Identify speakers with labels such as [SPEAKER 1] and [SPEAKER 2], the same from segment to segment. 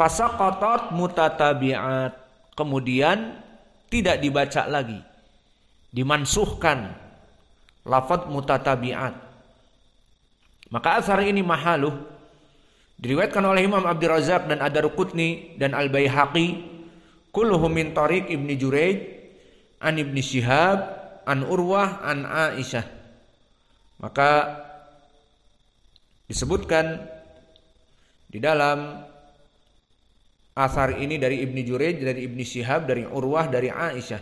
[SPEAKER 1] Fasakotot mutatabiat. Kemudian tidak dibaca lagi. Dimansuhkan. Lafat mutatabiat. Maka asar ini mahaluh. Diriwayatkan oleh Imam Abdul Razak dan Adar darqutni dan al Bayhaki Kulluhum min tariq Ibni Jurayj. An Ibni Syihab. An Urwah. An Aisyah. Maka disebutkan di dalam asar ini dari Ibni Jurej, dari Ibni Syihab, dari Urwah, dari Aisyah.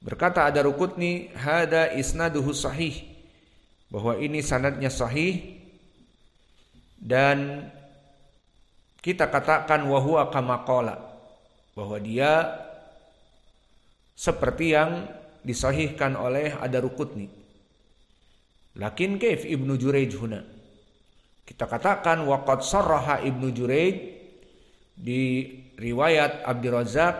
[SPEAKER 1] Berkata ada rukutni, hada isnaduhu sahih. Bahwa ini sanadnya sahih dan kita katakan wahua kamakola bahwa dia seperti yang disahihkan oleh ada rukutni. Lakin kaif Ibnu Jurej huna. Kita katakan waqad sarraha Ibnu Jurej di riwayat Abdul Razak,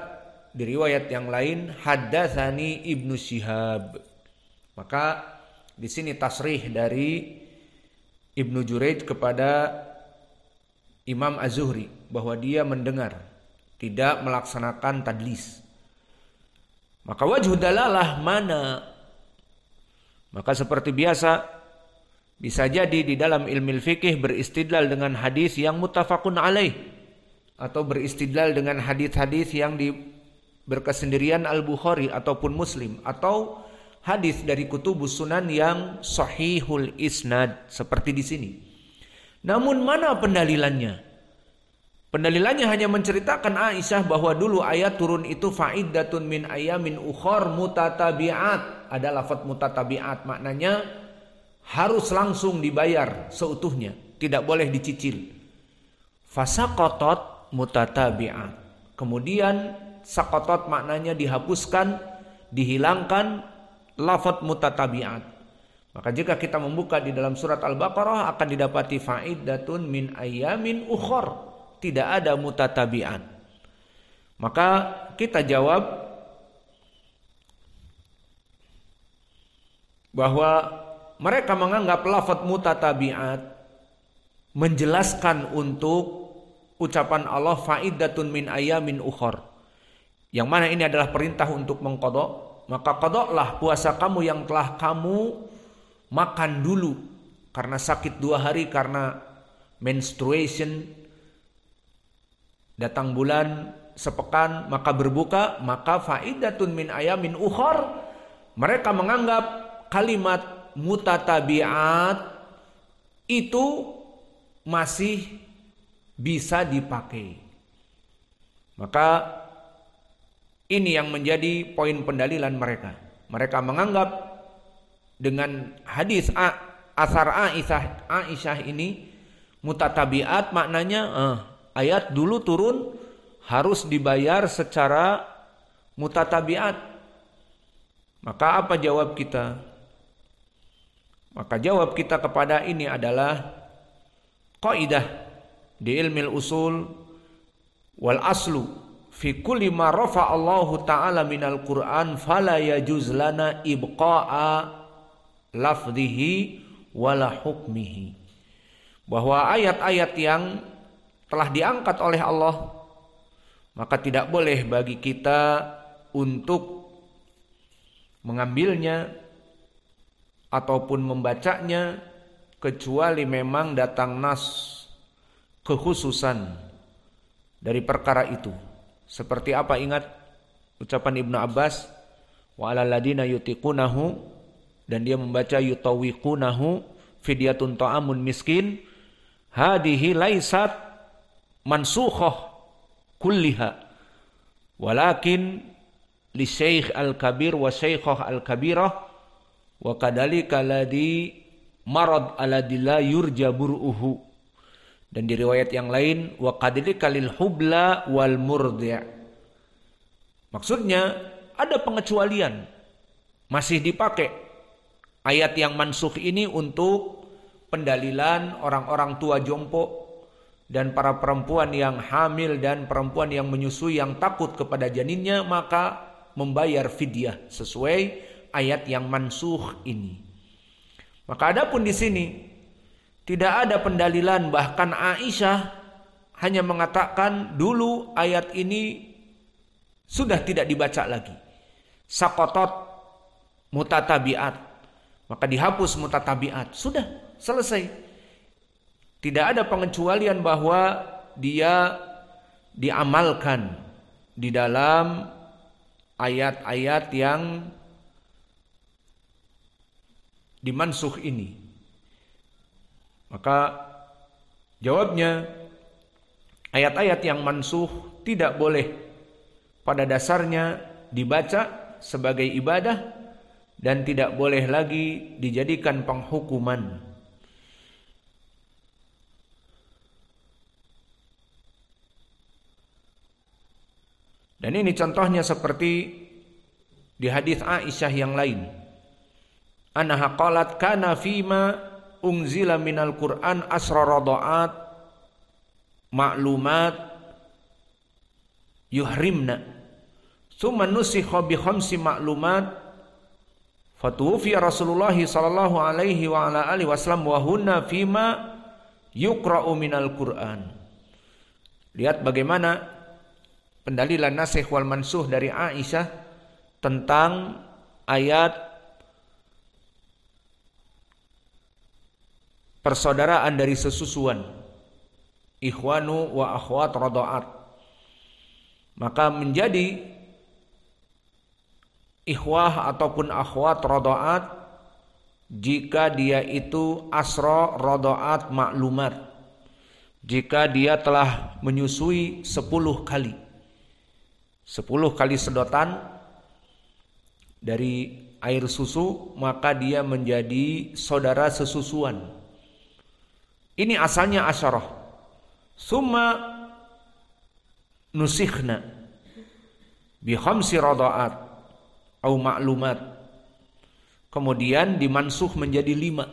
[SPEAKER 1] di riwayat yang lain haddatsani Ibnu Syihab. Maka di sini tasrih dari Ibnu Jurayj kepada Imam Az-Zuhri bahwa dia mendengar, tidak melaksanakan tadlis. Maka wajh dalalah mana? Maka seperti biasa bisa jadi di dalam ilmu fikih beristidlal dengan hadis yang mutafakun alaih atau beristidlal dengan hadis-hadis yang di berkesendirian Al-Bukhari ataupun Muslim atau hadis dari kutubus sunan yang sahihul isnad seperti di sini. Namun mana pendalilannya? Pendalilannya hanya menceritakan Aisyah bahwa dulu ayat turun itu faidatun min ayamin ukhor mutatabiat. Ada lafadz mutatabiat maknanya harus langsung dibayar seutuhnya, tidak boleh dicicil. fasa kotot mutatabi'at. Kemudian sakotot maknanya dihapuskan, dihilangkan lafat mutatabi'at. Maka jika kita membuka di dalam surat Al-Baqarah akan didapati fa'idatun min ayamin ukhor. Tidak ada mutatabi'at. Maka kita jawab bahwa mereka menganggap lafat mutatabi'at menjelaskan untuk ucapan Allah faidatun min ayamin ukhor. Yang mana ini adalah perintah untuk mengkodok. Maka kodoklah puasa kamu yang telah kamu makan dulu. Karena sakit dua hari, karena menstruation, datang bulan, sepekan, maka berbuka, maka faidatun min ayamin ukhor. Mereka menganggap kalimat mutatabiat itu masih bisa dipakai. Maka ini yang menjadi poin pendalilan mereka. Mereka menganggap dengan hadis A, asar Aisyah, Aisyah ini mutatabiat maknanya eh, ayat dulu turun harus dibayar secara mutatabiat. Maka apa jawab kita? Maka jawab kita kepada ini adalah kaidah di ilmi usul wal aslu fi kulli ma rafa Allahu taala min al Qur'an fala yajuz lana ibqa'a lafdhihi wala hukmihi bahwa ayat-ayat yang telah diangkat oleh Allah maka tidak boleh bagi kita untuk mengambilnya ataupun membacanya kecuali memang datang nas kekhususan dari perkara itu. Seperti apa ingat ucapan Ibnu Abbas wa alal ladina yutiqunahu dan dia membaca yutawiqunahu fidyatun ta'amun miskin hadihi laisat mansukhah kulliha walakin li syekh al-kabir wa syekhah al-kabirah wa kadalika ladhi marad aladila yurja bur'uhu dan di riwayat yang lain wa kalil hubla wal murdi'. Maksudnya ada pengecualian masih dipakai ayat yang mansuh ini untuk pendalilan orang-orang tua jompo dan para perempuan yang hamil dan perempuan yang menyusui yang takut kepada janinnya maka membayar fidyah sesuai ayat yang mansuh ini. Maka adapun di sini tidak ada pendalilan bahkan Aisyah hanya mengatakan dulu ayat ini sudah tidak dibaca lagi. Sakotot mutatabiat. Maka dihapus mutatabiat. Sudah selesai. Tidak ada pengecualian bahwa dia diamalkan di dalam ayat-ayat yang dimansuh ini. Maka jawabnya ayat-ayat yang mansuh tidak boleh pada dasarnya dibaca sebagai ibadah dan tidak boleh lagi dijadikan penghukuman. Dan ini contohnya seperti di hadis Aisyah yang lain. Anaha qalat kana fima unzila minal Qur'an asra radaat maklumat yuhrimna thumma nusikha bi khamsi maklumat fatufi Rasulullah sallallahu alaihi wa ala alihi wasallam wa hunna fima yuqra'u minal Qur'an Lihat bagaimana pendalilan nasih wal mansuh dari Aisyah tentang ayat persaudaraan dari sesusuan ikhwanu wa akhwat rodoat. maka menjadi ikhwah ataupun akhwat rodoat jika dia itu asro rodoat maklumat jika dia telah menyusui sepuluh kali sepuluh kali sedotan dari air susu maka dia menjadi saudara sesusuan ini asalnya asyarah. Summa nusikhna bi khamsi rada'at au ma'lumat. Kemudian dimansuh menjadi lima.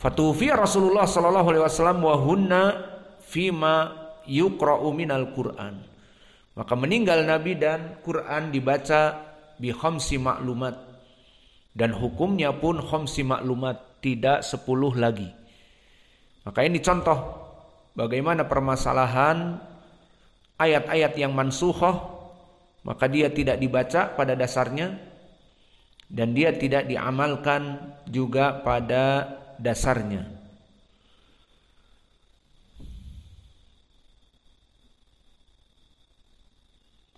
[SPEAKER 1] Fatufi Rasulullah sallallahu alaihi wasallam wa fima yuqra'u minal Qur'an. Maka meninggal Nabi dan Quran dibaca bi khamsi maklumat dan hukumnya pun khamsi maklumat tidak sepuluh lagi. Maka ini contoh bagaimana permasalahan ayat-ayat yang mansuhoh maka dia tidak dibaca pada dasarnya dan dia tidak diamalkan juga pada dasarnya.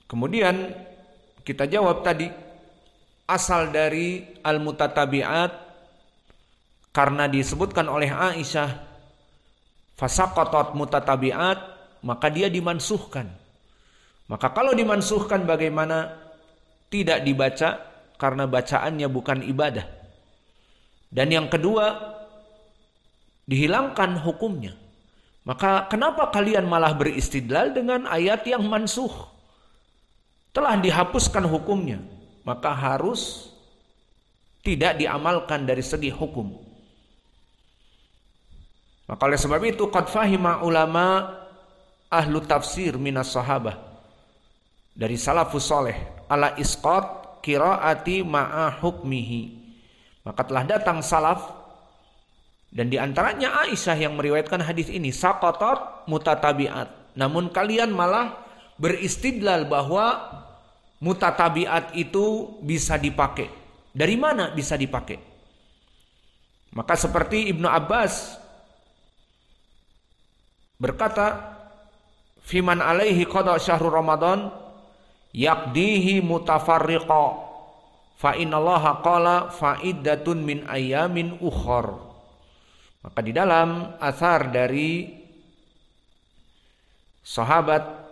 [SPEAKER 1] Kemudian kita jawab tadi asal dari al-mutatabi'at karena disebutkan oleh Aisyah fasakotot mutatabiat, maka dia dimansuhkan. Maka kalau dimansuhkan bagaimana tidak dibaca karena bacaannya bukan ibadah. Dan yang kedua, dihilangkan hukumnya. Maka kenapa kalian malah beristidlal dengan ayat yang mansuh? Telah dihapuskan hukumnya, maka harus tidak diamalkan dari segi hukum. Maka oleh sebab itu qad fahima ulama ahlu tafsir minas sahabah dari salafus soleh ala isqat kiraati ma'a hukmihi. Maka telah datang salaf dan diantaranya Aisyah yang meriwayatkan hadis ini sakotot mutatabiat. Namun kalian malah beristidlal bahwa mutatabiat itu bisa dipakai. Dari mana bisa dipakai? Maka seperti Ibnu Abbas berkata fiman alaihi qada syahrul ramadan yakdihi mutafarriqa fa inallaha qala faidatun min ayamin ukhor maka di dalam asar dari sahabat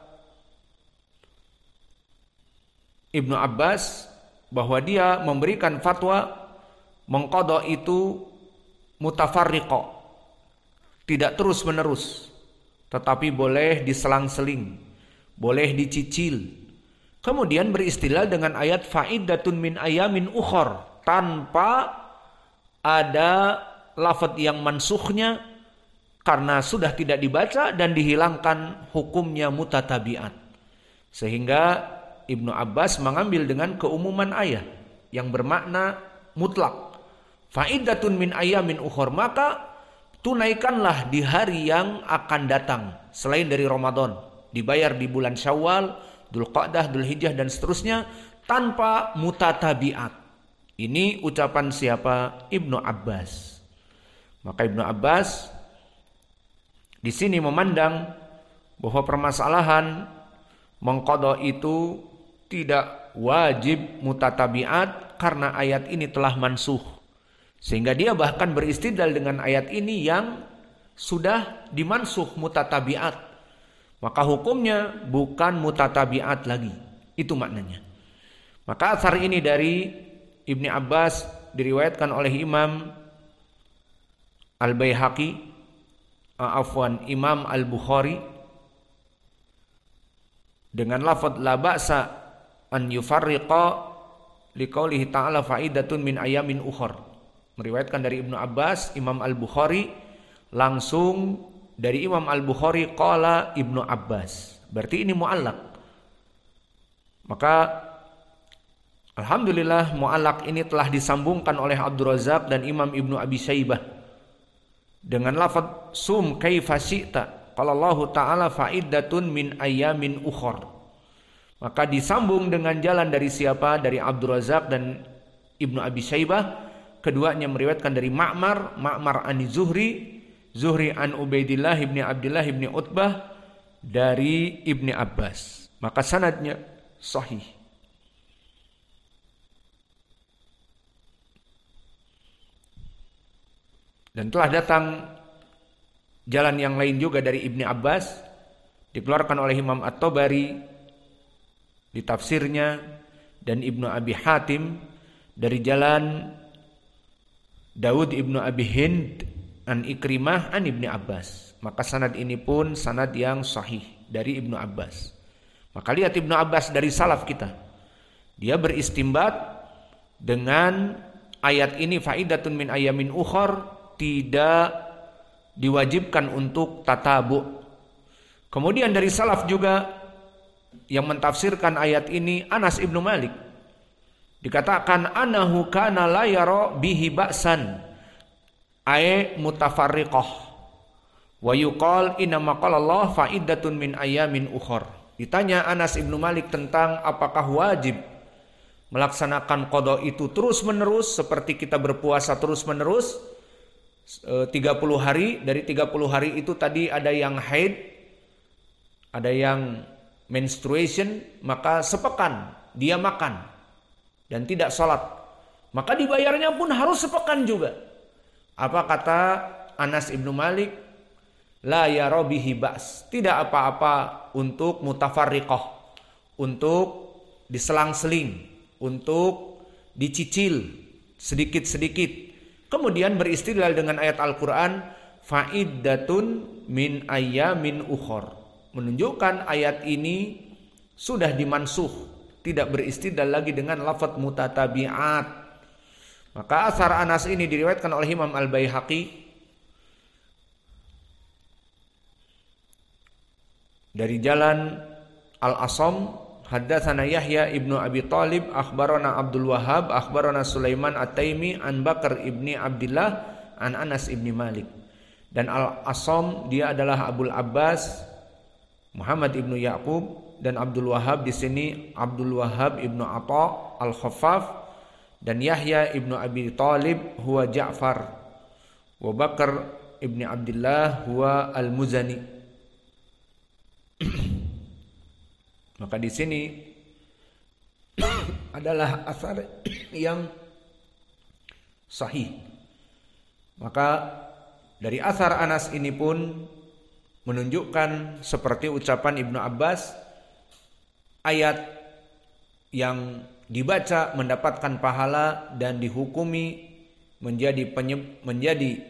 [SPEAKER 1] Ibnu Abbas bahwa dia memberikan fatwa mengkodok itu mutafarriqo tidak terus menerus tetapi boleh diselang-seling, boleh dicicil. Kemudian beristilah dengan ayat fa'idatun min ayamin ukhor tanpa ada lafad yang mansuhnya karena sudah tidak dibaca dan dihilangkan hukumnya mutatabiat. Sehingga Ibnu Abbas mengambil dengan keumuman ayat yang bermakna mutlak. Fa'idatun min ayamin ukhor maka tunaikanlah di hari yang akan datang selain dari Ramadan dibayar di bulan Syawal, Dzulqa'dah, Dzulhijjah dan seterusnya tanpa mutatabiat. Ini ucapan siapa? Ibnu Abbas. Maka Ibnu Abbas di sini memandang bahwa permasalahan mengkodok itu tidak wajib mutatabiat karena ayat ini telah mansuh sehingga dia bahkan beristidal dengan ayat ini yang sudah dimansuh mutatabiat. Maka hukumnya bukan mutatabiat lagi. Itu maknanya. Maka asar ini dari Ibni Abbas diriwayatkan oleh Imam al bayhaqi ah, Afwan Imam Al-Bukhari dengan lafaz la ba'sa an yufarriqa liqaulihi ta'ala faidatun min ayamin ukhra meriwayatkan dari Ibnu Abbas, Imam Al-Bukhari langsung dari Imam Al-Bukhari qala Ibnu Abbas. Berarti ini muallak. Maka alhamdulillah muallak ini telah disambungkan oleh Abdul Razak dan Imam Ibnu Abi Syaibah dengan lafaz sum kaifa syi'ta. Kalau Allah taala fa'iddatun min ayamin ukhor Maka disambung dengan jalan dari siapa? Dari Abdul dan Ibnu Abi Syaibah keduanya meriwayatkan dari Ma'mar, Ma'mar an Zuhri, Zuhri an Ubaidillah ibni Abdullah ibni Utbah dari ibni Abbas. Maka sanadnya sahih. Dan telah datang jalan yang lain juga dari Ibni Abbas dikeluarkan oleh Imam At-Tabari di tafsirnya dan Ibnu Abi Hatim dari jalan Daud ibnu Abi Hind an Ikrimah an ibni Abbas. Maka sanad ini pun sanad yang sahih dari ibnu Abbas. Maka lihat ibnu Abbas dari salaf kita. Dia beristimbat dengan ayat ini faidatun min ayamin ukhor tidak diwajibkan untuk tatabu. Kemudian dari salaf juga yang mentafsirkan ayat ini Anas ibnu Malik Dikatakan anahu kana la yara bihi ba'san ay mutafarriqah. Wa yuqal inna qala Allah faidatun min ayamin ukhor. Ditanya Anas Ibnu Malik tentang apakah wajib melaksanakan kodok itu terus-menerus seperti kita berpuasa terus-menerus 30 e, hari dari 30 hari itu tadi ada yang haid ada yang menstruation maka sepekan dia makan dan tidak sholat, maka dibayarnya pun harus sepekan juga. Apa kata Anas ibnu Malik? La ya robihi ba's. Tidak apa-apa untuk mutafarriqah. Untuk diselang-seling. Untuk dicicil sedikit-sedikit. Kemudian beristilah dengan ayat Al-Quran. Fa'iddatun min min ukhor. Menunjukkan ayat ini sudah dimansuh tidak beristidlal lagi dengan lafadz mutatabiat. Maka asar Anas ini diriwayatkan oleh Imam Al Baihaqi dari jalan Al Asom Haddatsana Yahya ibnu Abi Talib akhbarana Abdul Wahab akhbarana Sulaiman At-Taimi an Bakar ibni Abdullah an Anas ibni Malik dan Al Asom dia adalah Abul Abbas Muhammad ibnu Yaqub dan Abdul Wahab di sini Abdul Wahab ibnu Atta al Khafaf dan Yahya ibnu Abi Talib huwa Ja'far wa Bakar ibni Abdullah huwa al Muzani maka di sini adalah asar yang sahih maka dari asar Anas ini pun menunjukkan seperti ucapan Ibnu Abbas ayat yang dibaca mendapatkan pahala dan dihukumi menjadi penyeb, menjadi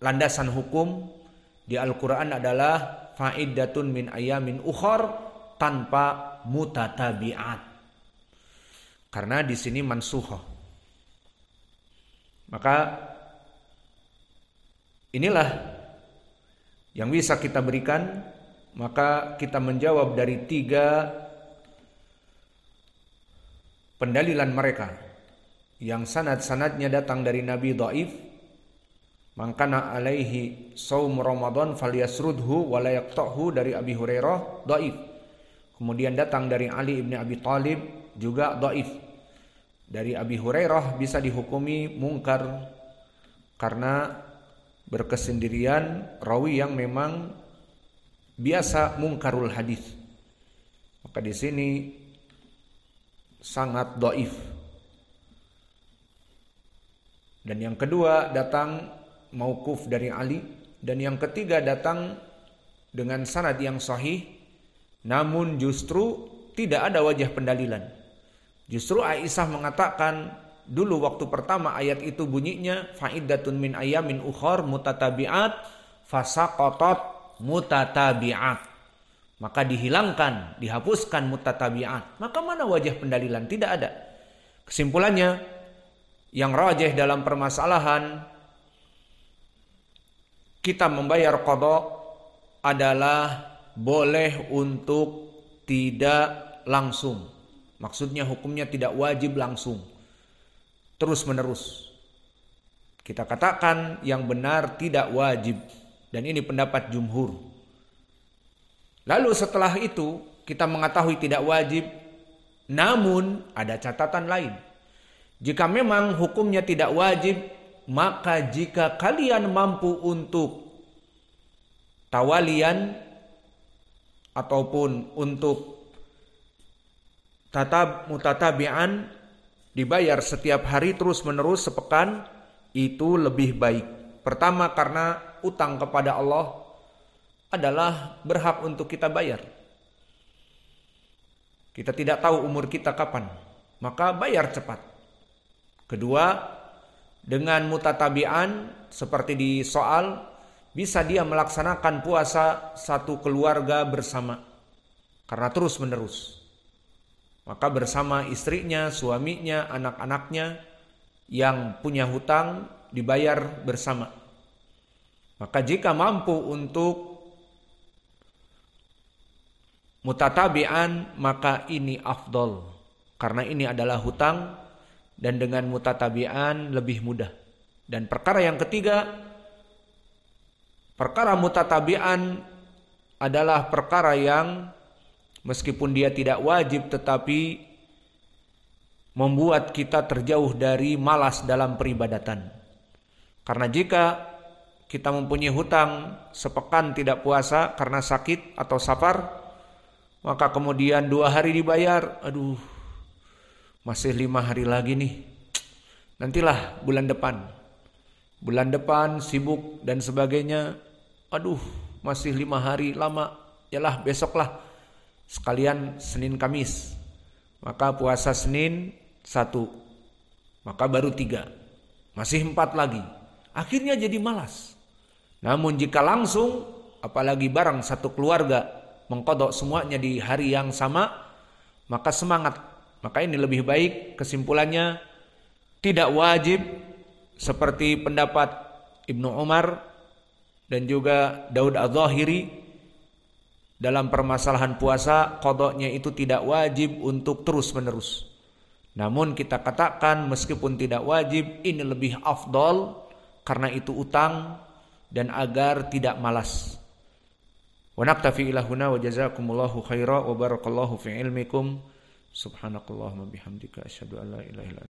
[SPEAKER 1] landasan hukum di Al-Qur'an adalah faidatun min ayamin ukhor tanpa mutatabiat. Karena di sini mansuhoh. Maka inilah yang bisa kita berikan maka kita menjawab dari tiga pendalilan mereka yang sanad-sanadnya datang dari Nabi Dhaif mangkana alaihi saum Ramadan falyasrudhu wa la yaqta'hu dari Abi Hurairah Dhaif kemudian datang dari Ali ibni Abi Talib juga Dhaif dari Abi Hurairah bisa dihukumi mungkar karena berkesendirian rawi yang memang biasa mungkarul hadis maka di sini sangat doif. Dan yang kedua datang maukuf dari Ali dan yang ketiga datang dengan sanad yang sahih namun justru tidak ada wajah pendalilan. Justru Aisyah mengatakan dulu waktu pertama ayat itu bunyinya faidatun min ayamin ukhor mutatabiat fasakotot mutatabiat maka dihilangkan, dihapuskan mutatabiat. Maka mana wajah pendalilan? Tidak ada. Kesimpulannya, yang rajih dalam permasalahan kita membayar kodok adalah boleh untuk tidak langsung. Maksudnya hukumnya tidak wajib langsung. Terus menerus. Kita katakan yang benar tidak wajib. Dan ini pendapat jumhur. Lalu setelah itu kita mengetahui tidak wajib, namun ada catatan lain. Jika memang hukumnya tidak wajib, maka jika kalian mampu untuk tawalian ataupun untuk tatab mutatabian dibayar setiap hari terus menerus sepekan itu lebih baik. Pertama karena utang kepada Allah adalah berhak untuk kita bayar. Kita tidak tahu umur kita kapan, maka bayar cepat. Kedua, dengan mutatabian seperti di soal, bisa dia melaksanakan puasa satu keluarga bersama karena terus menerus. Maka bersama istrinya, suaminya, anak-anaknya yang punya hutang dibayar bersama. Maka jika mampu untuk mutatabian maka ini afdol karena ini adalah hutang dan dengan mutatabian lebih mudah dan perkara yang ketiga perkara mutatabian adalah perkara yang meskipun dia tidak wajib tetapi membuat kita terjauh dari malas dalam peribadatan karena jika kita mempunyai hutang sepekan tidak puasa karena sakit atau safar maka kemudian dua hari dibayar. Aduh, masih lima hari lagi nih. Nantilah bulan depan. Bulan depan sibuk dan sebagainya. Aduh, masih lima hari lama. Yalah besoklah. Sekalian Senin Kamis. Maka puasa Senin satu. Maka baru tiga. Masih empat lagi. Akhirnya jadi malas. Namun jika langsung, apalagi barang satu keluarga mengkodok semuanya di hari yang sama, maka semangat. Maka ini lebih baik kesimpulannya tidak wajib seperti pendapat Ibnu Umar dan juga Daud al zahiri dalam permasalahan puasa kodoknya itu tidak wajib untuk terus-menerus. Namun kita katakan meskipun tidak wajib ini lebih afdol karena itu utang dan agar tidak malas. Wa naktafi ila huna wa jazakumullahu khaira wa barakallahu fi ilmikum. Subhanakallahumma bihamdika asyhadu an la ilaha illa